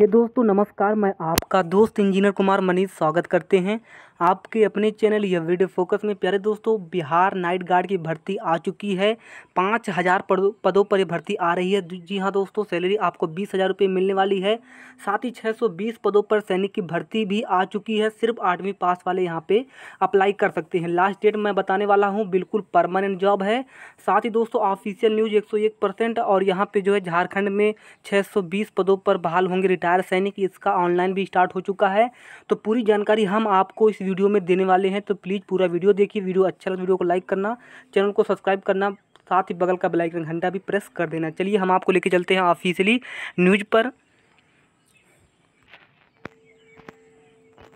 हे दोस्तों नमस्कार मैं आपका दोस्त इंजीनियर कुमार मनीष स्वागत करते हैं आपके अपने चैनल या वीडियो फोकस में प्यारे दोस्तों बिहार नाइट गार्ड की भर्ती आ चुकी है पाँच हज़ार पदों पर यह भर्ती आ रही है जी हाँ दोस्तों सैलरी आपको बीस हज़ार रुपये मिलने वाली है साथ ही छः सौ बीस पदों पर सैनिक की भर्ती भी आ चुकी है सिर्फ आठवीं पास वाले यहाँ पर अप्लाई कर सकते हैं लास्ट डेट मैं बताने वाला हूँ बिल्कुल परमानेंट जॉब है साथ ही दोस्तों ऑफिशियल न्यूज़ एक सौ एक परसेंट और यहाँ पर जो है झारखंड में छः सौ बीस पदों पर बहाल होंगे रिटायर सैनिक इसका ऑनलाइन भी स्टार्ट हो चुका है तो पूरी जानकारी हम आपको इस वीडियो में देने वाले हैं तो प्लीज़ पूरा वीडियो देखिए वीडियो अच्छा लगे वीडियो को लाइक करना चैनल को सब्सक्राइब करना साथ ही बगल का बेलाइकन घंटा भी प्रेस कर देना चलिए हम आपको लेके चलते हैं ऑफिशियली न्यूज़ पर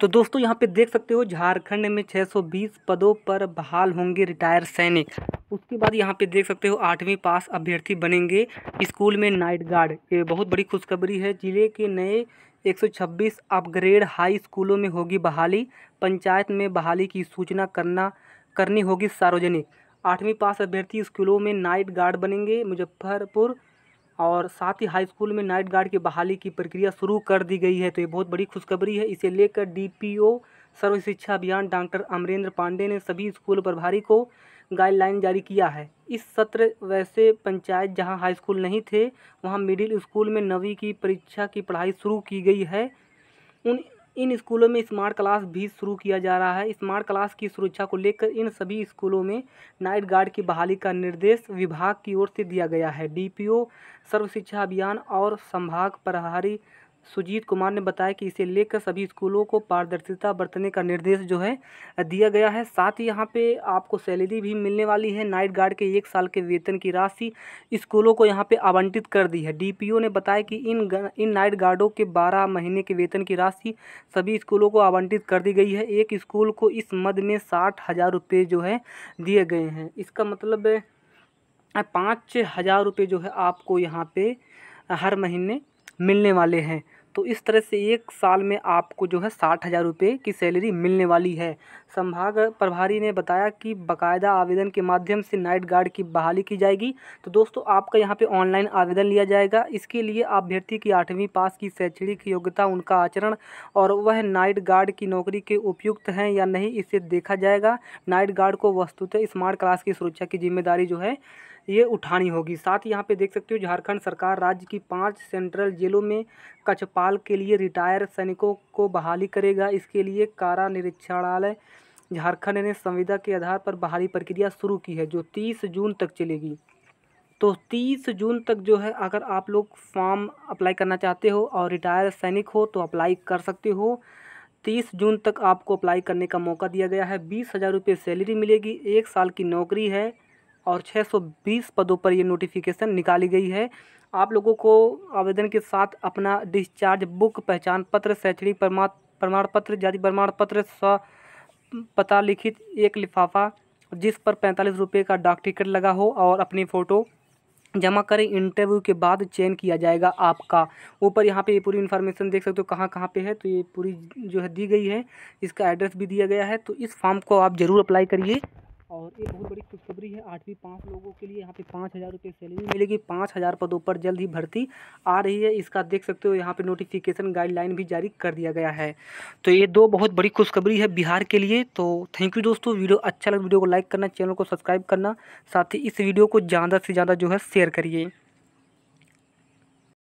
तो दोस्तों यहाँ पे देख सकते हो झारखंड में 620 पदों पर बहाल होंगे रिटायर सैनिक उसके बाद यहाँ पे देख सकते हो आठवीं पास अभ्यर्थी बनेंगे स्कूल में नाइट गार्ड ये बहुत बड़ी खुशखबरी है जिले के नए 126 अपग्रेड हाई स्कूलों में होगी बहाली पंचायत में बहाली की सूचना करना करनी होगी सार्वजनिक आठवीं पास अभ्यर्थी स्कूलों में नाइट गार्ड बनेंगे मुजफ्फरपुर और साथ ही हाई स्कूल में नाइट गार्ड की बहाली की प्रक्रिया शुरू कर दी गई है तो ये बहुत बड़ी खुशखबरी है इसे लेकर डीपीओ सर्व शिक्षा अभियान डॉक्टर अमरेंद्र पांडे ने सभी स्कूल प्रभारी को गाइडलाइन जारी किया है इस सत्र वैसे पंचायत जहां हाई स्कूल नहीं थे वहां मिडिल स्कूल में नवी की परीक्षा की पढ़ाई शुरू की गई है उन इन स्कूलों में स्मार्ट क्लास भी शुरू किया जा रहा है स्मार्ट क्लास की सुरक्षा को लेकर इन सभी स्कूलों में नाइट गार्ड की बहाली का निर्देश विभाग की ओर से दिया गया है डीपीओ सर्व शिक्षा अभियान और संभाग प्रभारी सुजीत कुमार ने बताया कि इसे लेकर सभी स्कूलों को पारदर्शिता बरतने का निर्देश जो है दिया गया है साथ ही यहाँ पे आपको सैलरी भी मिलने वाली है नाइट गार्ड के एक साल के वेतन की राशि स्कूलों को यहाँ पे आवंटित कर दी है डीपीओ ने बताया कि इन इन नाइट गार्डों के बारह महीने के वेतन की राशि सभी स्कूलों को आवंटित कर दी गई है एक स्कूल को इस मद में साठ हज़ार रुपये जो है दिए गए हैं इसका मतलब पाँच हज़ार रुपये जो है आपको यहाँ पे हर महीने मिलने वाले हैं तो इस तरह से एक साल में आपको जो है साठ हज़ार रुपये की सैलरी मिलने वाली है संभाग प्रभारी ने बताया कि बाकायदा आवेदन के माध्यम से नाइट गार्ड की बहाली की जाएगी तो दोस्तों आपका यहाँ पे ऑनलाइन आवेदन लिया जाएगा इसके लिए अभ्यर्थी की आठवीं पास की शैक्षणिक योग्यता उनका आचरण और वह नाइट गार्ड की नौकरी के उपयुक्त हैं या नहीं इसे देखा जाएगा नाइट गार्ड को वस्तुतः स्मार्ट क्लास की सुरक्षा की जिम्मेदारी जो है ये उठानी होगी साथ यहाँ पे देख सकते हो झारखंड सरकार राज्य की पांच सेंट्रल जेलों में कछपाल के लिए रिटायर सैनिकों को बहाली करेगा इसके लिए कारा निरीक्षणालय झारखंड ने संविदा के आधार पर बहाली प्रक्रिया शुरू की है जो तीस जून तक चलेगी तो तीस जून तक जो है अगर आप लोग फॉर्म अप्लाई करना चाहते हो और रिटायर सैनिक हो तो अप्लाई कर सकते हो तीस जून तक आपको अप्लाई करने का मौका दिया गया है बीस हज़ार रुपये सैलरी मिलेगी एक साल की नौकरी है और 620 पदों पर ये नोटिफिकेशन निकाली गई है आप लोगों को आवेदन के साथ अपना डिस्चार्ज बुक पहचान पत्र शैक्षणिक प्रमाण प्रमाण पत्र जाति प्रमाण पत्र स्व पता लिखित एक लिफाफा जिस पर पैंतालीस रुपये का डाक टिकट लगा हो और अपनी फ़ोटो जमा करें इंटरव्यू के बाद चयन किया जाएगा आपका ऊपर यहाँ पे ये पूरी इन्फॉर्मेशन देख सकते हो कहाँ कहाँ पे है तो ये पूरी जो है दी गई है इसका एड्रेस भी दिया गया है तो इस फॉर्म को आप ज़रूर अप्लाई करिए और ये बहुत बड़ी नौकरी है आठवीं पाँच लोगों के लिए यहाँ पे पाँच हज़ार रुपये सैलरी मिलेगी पाँच हज़ार पदों पर जल्द ही भर्ती आ रही है इसका देख सकते हो यहाँ पे नोटिफिकेशन गाइडलाइन भी जारी कर दिया गया है तो ये दो बहुत बड़ी खुशखबरी है बिहार के लिए तो थैंक यू दोस्तों वीडियो अच्छा लगे वीडियो को लाइक करना चैनल को सब्सक्राइब करना साथ ही इस वीडियो को ज़्यादा से ज़्यादा जो है शेयर करिए